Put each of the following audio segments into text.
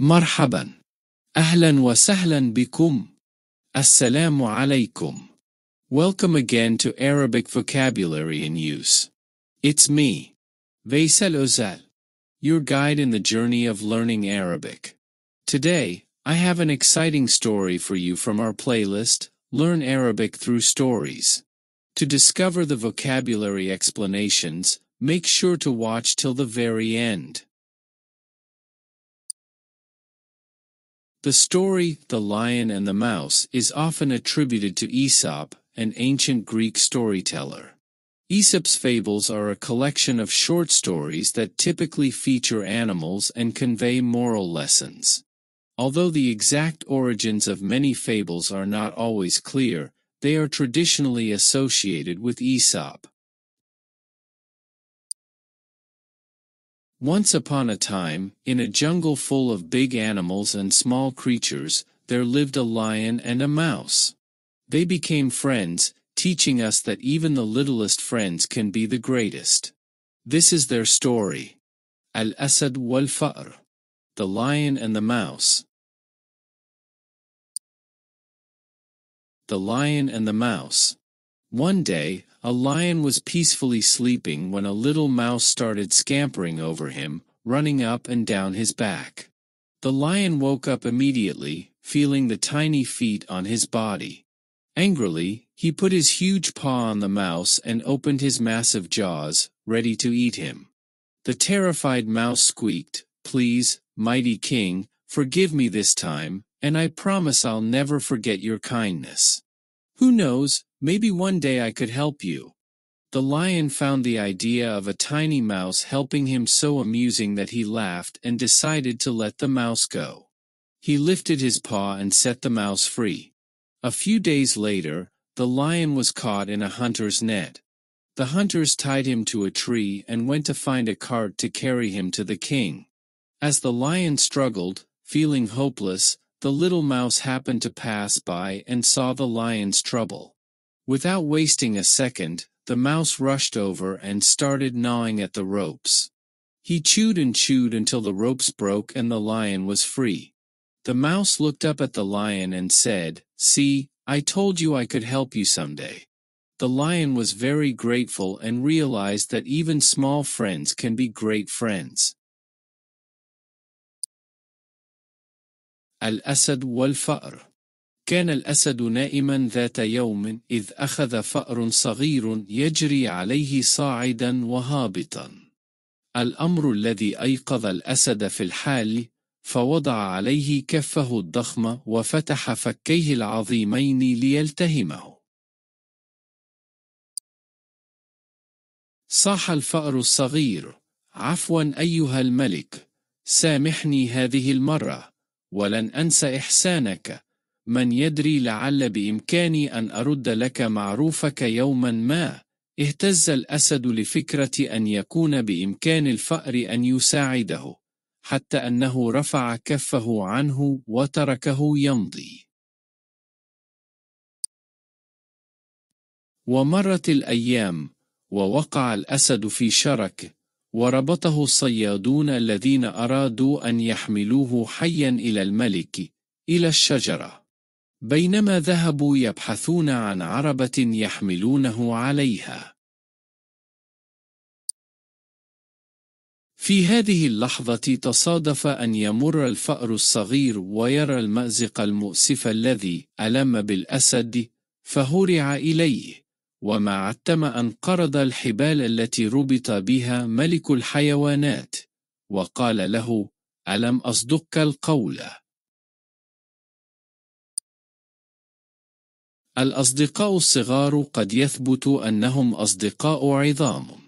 مرحبا اهلا وسهلا بكم السلام عليكم Welcome again to Arabic vocabulary in use. It's me, Veysel Özel, your guide in the journey of learning Arabic. Today, I have an exciting story for you from our playlist, Learn Arabic Through Stories. To discover the vocabulary explanations, make sure to watch till the very end. The story, The Lion and the Mouse, is often attributed to Aesop, an ancient Greek storyteller. Aesop's fables are a collection of short stories that typically feature animals and convey moral lessons. Although the exact origins of many fables are not always clear, they are traditionally associated with Aesop. Once upon a time, in a jungle full of big animals and small creatures, there lived a lion and a mouse. They became friends, teaching us that even the littlest friends can be the greatest. This is their story. Al-Asad wal-Fa'r. The Lion and the Mouse. The Lion and the Mouse. One day, a lion was peacefully sleeping when a little mouse started scampering over him, running up and down his back. The lion woke up immediately, feeling the tiny feet on his body. Angrily, he put his huge paw on the mouse and opened his massive jaws, ready to eat him. The terrified mouse squeaked, Please, mighty king, forgive me this time, and I promise I'll never forget your kindness. Who knows, maybe one day I could help you. The lion found the idea of a tiny mouse helping him so amusing that he laughed and decided to let the mouse go. He lifted his paw and set the mouse free. A few days later, the lion was caught in a hunter's net. The hunters tied him to a tree and went to find a cart to carry him to the king. As the lion struggled, feeling hopeless, the little mouse happened to pass by and saw the lion's trouble. Without wasting a second, the mouse rushed over and started gnawing at the ropes. He chewed and chewed until the ropes broke and the lion was free. The mouse looked up at the lion and said, See, I told you I could help you someday. The lion was very grateful and realized that even small friends can be great friends. الأسد والفأر كان الأسد نائما ذات يوم إذ أخذ فأر صغير يجري عليه صاعدا وهابطا الأمر الذي أيقظ الأسد في الحال فوضع عليه كفه الضخمة وفتح فكيه العظيمين ليلتهمه صاح الفأر الصغير عفوا أيها الملك سامحني هذه المرة ولن أنسى إحسانك من يدري لعل بإمكاني أن أرد لك معروفك يوما ما اهتز الأسد لفكرة أن يكون بإمكان الفأر أن يساعده حتى أنه رفع كفه عنه وتركه يمضي ومرت الأيام ووقع الأسد في شرك وربطه الصيادون الذين أرادوا أن يحملوه حيا إلى الملك إلى الشجرة بينما ذهبوا يبحثون عن عربة يحملونه عليها في هذه اللحظة تصادف أن يمر الفأر الصغير ويرى المأزق المؤسف الذي ألم بالأسد فهرع إليه عتم أن أنقرض الحبال التي ربط بها ملك الحيوانات وقال له ألم أصدقك القول؟ الأصدقاء الصغار قد يثبت أنهم أصدقاء عظام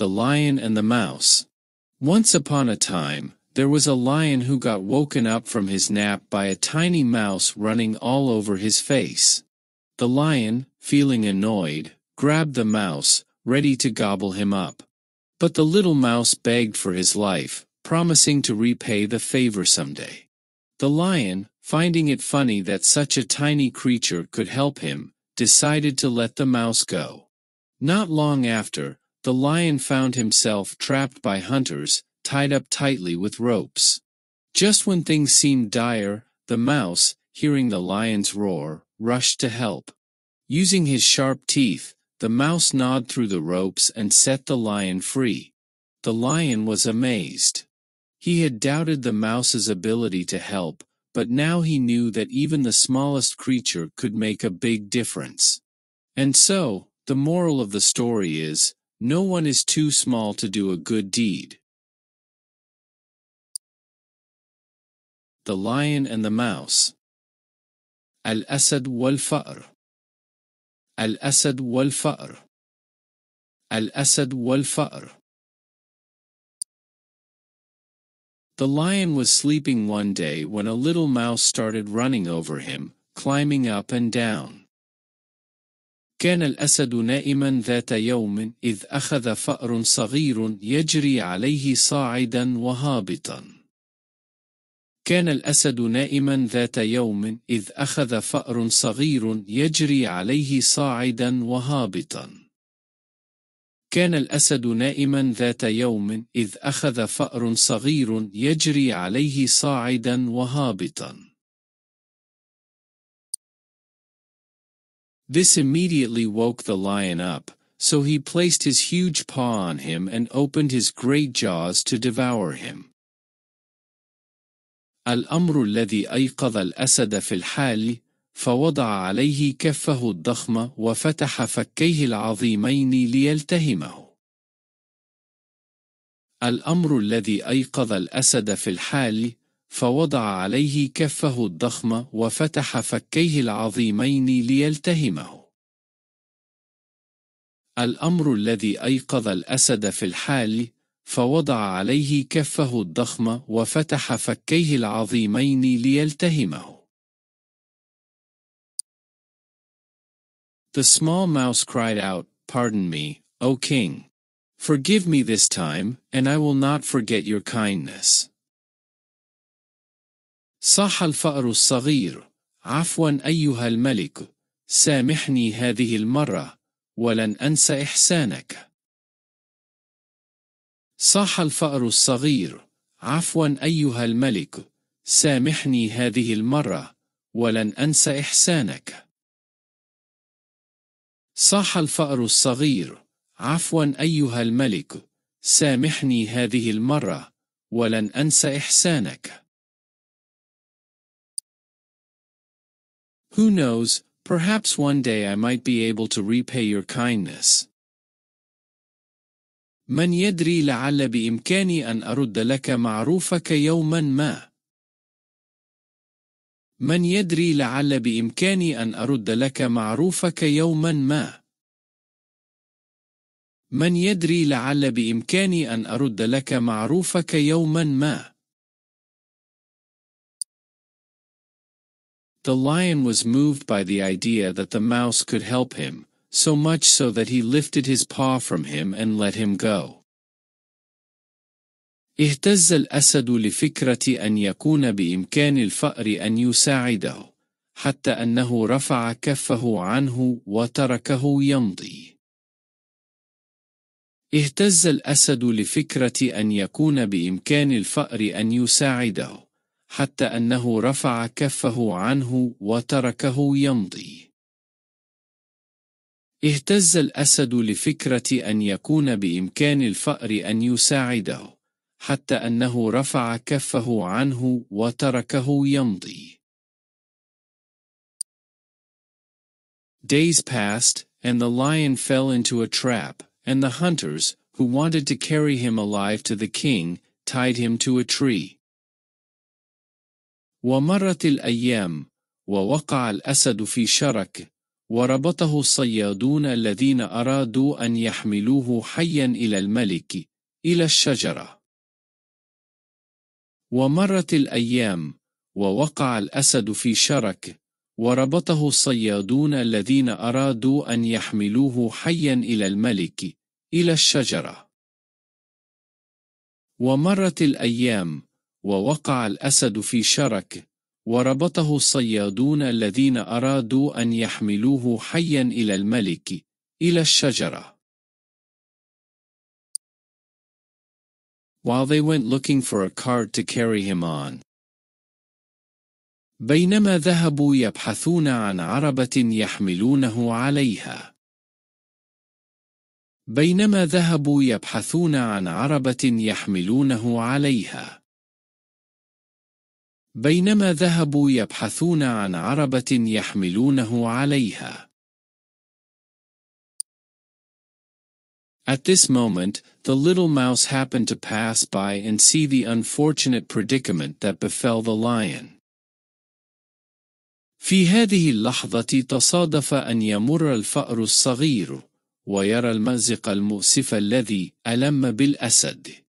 The Lion and the Mouse Once upon a time, There was a lion who got woken up from his nap by a tiny mouse running all over his face. The lion, feeling annoyed, grabbed the mouse, ready to gobble him up. But the little mouse begged for his life, promising to repay the favor someday. The lion, finding it funny that such a tiny creature could help him, decided to let the mouse go. Not long after, the lion found himself trapped by hunters, tied up tightly with ropes. Just when things seemed dire, the mouse, hearing the lion's roar, rushed to help. Using his sharp teeth, the mouse gnawed through the ropes and set the lion free. The lion was amazed. He had doubted the mouse's ability to help, but now he knew that even the smallest creature could make a big difference. And so, the moral of the story is, no one is too small to do a good deed. The Lion and the Mouse الأسد والفأر الأسد والفأر الأسد والفأر The lion was sleeping one day when a little mouse started running over him, climbing up and down. كان الأسد نائما ذات يوم إذ أخذ فأر صغير يجري عليه صاعدا وهابطا. كان الأسد نائما ذات يوم إذ أخذ فأر صغير يجري عليه صاعدا وهابطا كان الأسد نائما ذات يوم إذ أخذ فأر صغير يجري عليه صاعدا وهابطا This immediately woke the lion up, so he placed his huge paw on him and opened his great jaws to devour him. الأمر الذي أيقظ الأسد في الحال فوضع عليه كفه الضخمة وفتح فكيه العظيمين ليلتهمه الأمر الذي أيقظ الأسد في الحال فوضع عليه كفه الضخمة وفتح فكيه العظيمين ليلتهمه الأمر الذي أيقظ الأسد في الحال فوضع عليه كفه الضخمة وفتح فكيه العظيمين ليلتهمه. The small mouse cried out, Pardon me, O king. Forgive me this time, and I will not forget your kindness. صاح الفأر الصغير, عفوا أيها الملك, سامحني هذه المرة, ولن أنسى إحسانك. صاح الفأر الصغير عفوا أيها الملك سامحني هذه المرة ولن أنسى إحسانك صاح الفأر الصغير عفوا أيها الملك سامحني هذه المرة ولن أنسى إحسانك Who knows, perhaps one day I might be able to repay your kindness. من يدري لعل بإمكاني أن أرد لك معروفك يوما ما من يدري لعل بإمكاني أن أرد لك معروفك يوما ما من يدري لعل بإمكاني أن أرد لك معروفك يوما ما The lion was moved by the idea that the mouse could help him, so much so that he lifted his paw from him and let him go. اهتز الأسد لفكرة أن يكون بإمكان الفأر أن يساعده، حتى أنه رفع كفه عنه وتركه يمضي. اهتز الأسد لفكرة أن يكون بإمكان الفأر أن يساعده، حتى أنه رفع كفه عنه وتركه يمضي. اهتز الأسد لفكرة أن يكون بإمكان الفأر أن يساعده، حتى أنه رفع كفه عنه وتركه يمضي. Days passed, and the lion fell into a trap, and the hunters, who wanted to carry him alive to the king, tied him to a tree. ومرت الأيام، ووقع الأسد في شرك، وربطه الصيادون الذين أرادوا أن يحملوه حيا إلى الملك إلى الشجرة ومرت الأيام ووقع الأسد في شرك وربطه الصيادون الذين أرادوا أن يحملوه حيا إلى الملك إلى الشجرة ومرت الأيام ووقع الأسد في شرك وربطه الصيادون الذين أرادوا أن يحملوه حيا إلى الملك إلى الشجرة. While they went looking for a cart to carry him on. بينما ذهبوا يبحثون عن عربة يحملونه عليها. بينما ذهبوا يبحثون عن عربة يحملونه عليها. بينما ذهبوا يبحثون عن عربة يحملونه عليها. At this moment, the little mouse happened to pass by and see the unfortunate predicament that befell the lion. في هذه اللحظة تصادف أن يمر الفأر الصغير ويرى المأزق المؤسف الذي ألم بالأسد.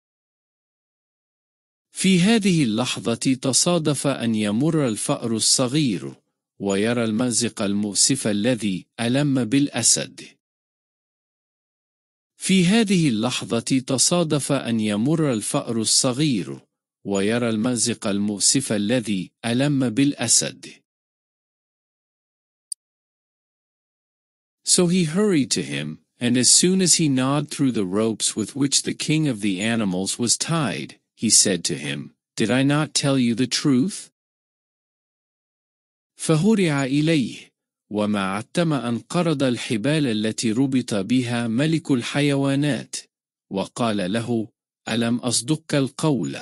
في هذه اللحظة تصادف أن يمر الفأر الصغير ويرى المأزق المؤسف الذي ألم بالأسد في هذه اللحظة تصادف أن يمر الفأر الصغير ويرى المأزق المؤسف الذي ألم بالأسد So he hurried to him, and as soon as he gnawed through the ropes with which the king of the animals was tied, he said to him, Did I not tell you the truth? فهرع إليه وما عتم أن قرض الحبال التي ربط بها ملك الحيوانات وقال له ألم أصدقك القول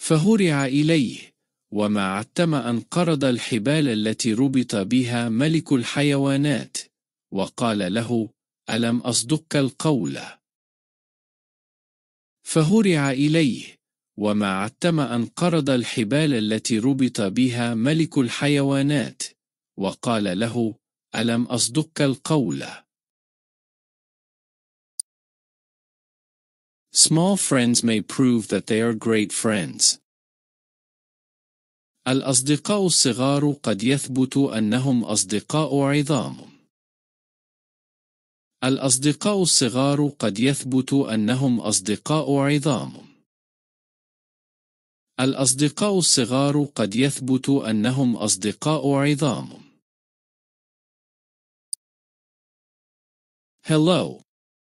فهرع إليه وما عتم أن قرض الحبال التي ربط بها ملك الحيوانات وقال له ألم أصدقك القول فهرع إليه وما عتم أن قرض الحبال التي ربط بها ملك الحيوانات وقال له ألم أصدقك القول Small friends may prove that they are great friends. الأصدقاء الصغار قد يثبت أنهم أصدقاء عظام. الأصدقاء الصغار قد يثبت أنهم أصدقاء عظام. الأصدقاء الصغار قد يثبت أنهم أصدقاء عظام. Hello.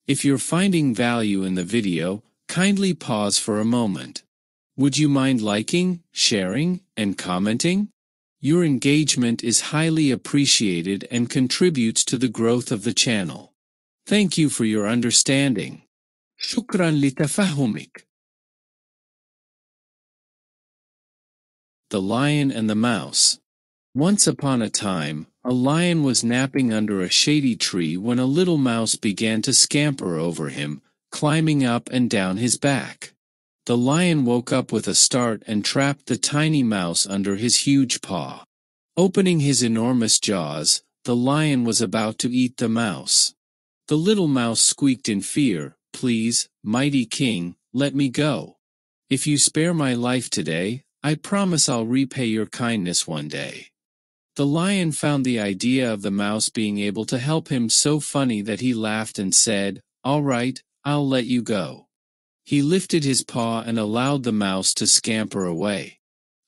If you're finding value in the video, kindly pause for a moment. Would you mind liking, sharing, and commenting? Your engagement is highly appreciated and contributes to the growth of the channel. Thank you for your understanding. شكرا لتفهمك. The Lion and the Mouse Once upon a time, a lion was napping under a shady tree when a little mouse began to scamper over him, climbing up and down his back. The lion woke up with a start and trapped the tiny mouse under his huge paw. Opening his enormous jaws, the lion was about to eat the mouse. The little mouse squeaked in fear, Please, mighty king, let me go. If you spare my life today, I promise I'll repay your kindness one day. The lion found the idea of the mouse being able to help him so funny that he laughed and said, All right, I'll let you go. He lifted his paw and allowed the mouse to scamper away.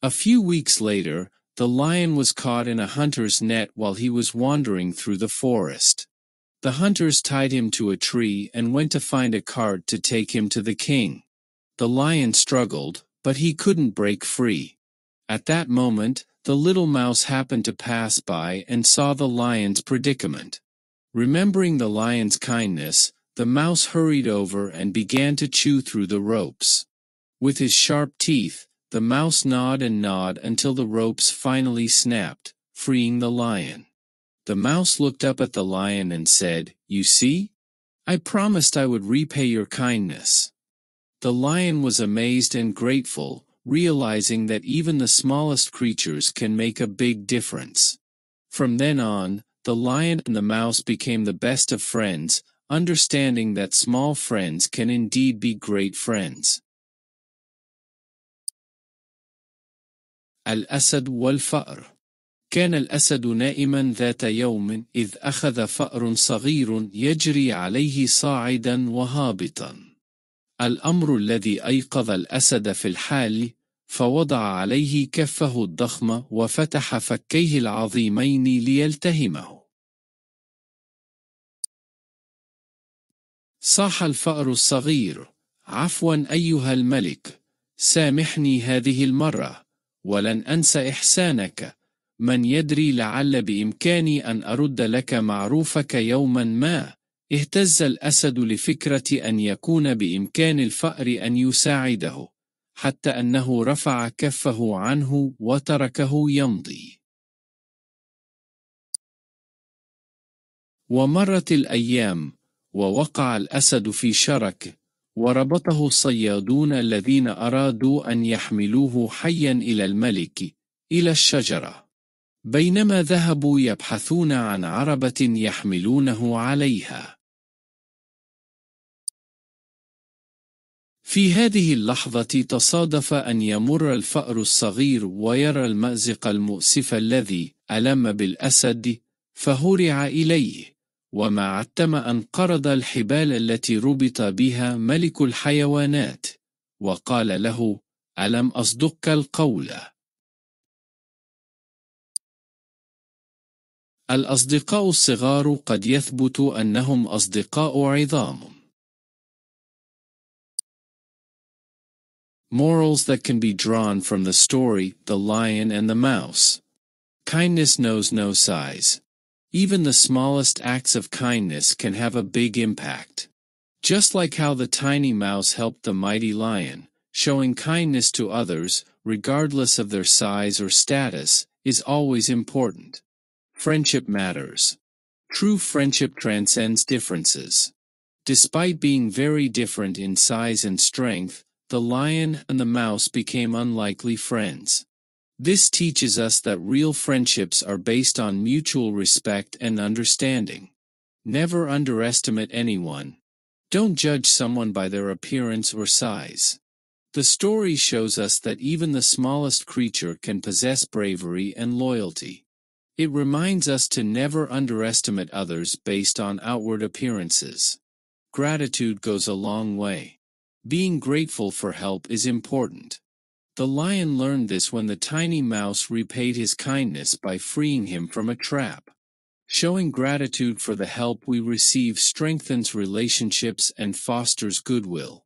A few weeks later, the lion was caught in a hunter's net while he was wandering through the forest. The hunters tied him to a tree and went to find a cart to take him to the king. The lion struggled, but he couldn't break free. At that moment, the little mouse happened to pass by and saw the lion's predicament. Remembering the lion's kindness, the mouse hurried over and began to chew through the ropes. With his sharp teeth, the mouse gnawed and gnawed until the ropes finally snapped, freeing the lion. The mouse looked up at the lion and said, You see? I promised I would repay your kindness. The lion was amazed and grateful, realizing that even the smallest creatures can make a big difference. From then on, the lion and the mouse became the best of friends, understanding that small friends can indeed be great friends. Al-Asad wal-Fa'r كان الأسد نائما ذات يوم إذ أخذ فأر صغير يجري عليه صاعدا وهابطا الأمر الذي أيقظ الأسد في الحال فوضع عليه كفه الضخمة وفتح فكيه العظيمين ليلتهمه صاح الفأر الصغير عفوا أيها الملك سامحني هذه المرة ولن أنسى إحسانك من يدري لعل بإمكاني أن أرد لك معروفك يوما ما اهتز الأسد لفكرة أن يكون بإمكان الفأر أن يساعده حتى أنه رفع كفه عنه وتركه يمضي ومرت الأيام ووقع الأسد في شرك وربطه الصيادون الذين أرادوا أن يحملوه حيا إلى الملك إلى الشجرة بينما ذهبوا يبحثون عن عربة يحملونه عليها. في هذه اللحظة تصادف أن يمر الفأر الصغير ويرى المأزق المؤسف الذي ألم بالأسد فهرع إليه وما عتم أن قرض الحبال التي ربط بها ملك الحيوانات وقال له ألم أصدقك القول؟ الأصدقاء الصغار قد يثبت أنهم أصدقاء عظام. Morals that can be drawn from the story, The Lion and the Mouse. Kindness knows no size. Even the smallest acts of kindness can have a big impact. Just like how the tiny mouse helped the mighty lion, showing kindness to others, regardless of their size or status, is always important. Friendship matters. True friendship transcends differences. Despite being very different in size and strength, the lion and the mouse became unlikely friends. This teaches us that real friendships are based on mutual respect and understanding. Never underestimate anyone. Don't judge someone by their appearance or size. The story shows us that even the smallest creature can possess bravery and loyalty. It reminds us to never underestimate others based on outward appearances. Gratitude goes a long way. Being grateful for help is important. The lion learned this when the tiny mouse repaid his kindness by freeing him from a trap. Showing gratitude for the help we receive strengthens relationships and fosters goodwill.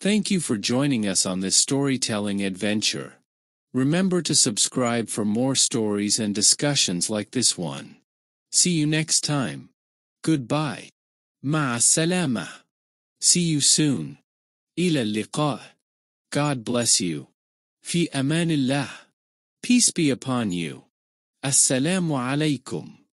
Thank you for joining us on this storytelling adventure. Remember to subscribe for more stories and discussions like this one. See you next time. Goodbye. Ma salama. See you soon. Ila liqa. God bless you. Fi amanillah. Peace be upon you. Assalamu alaikum.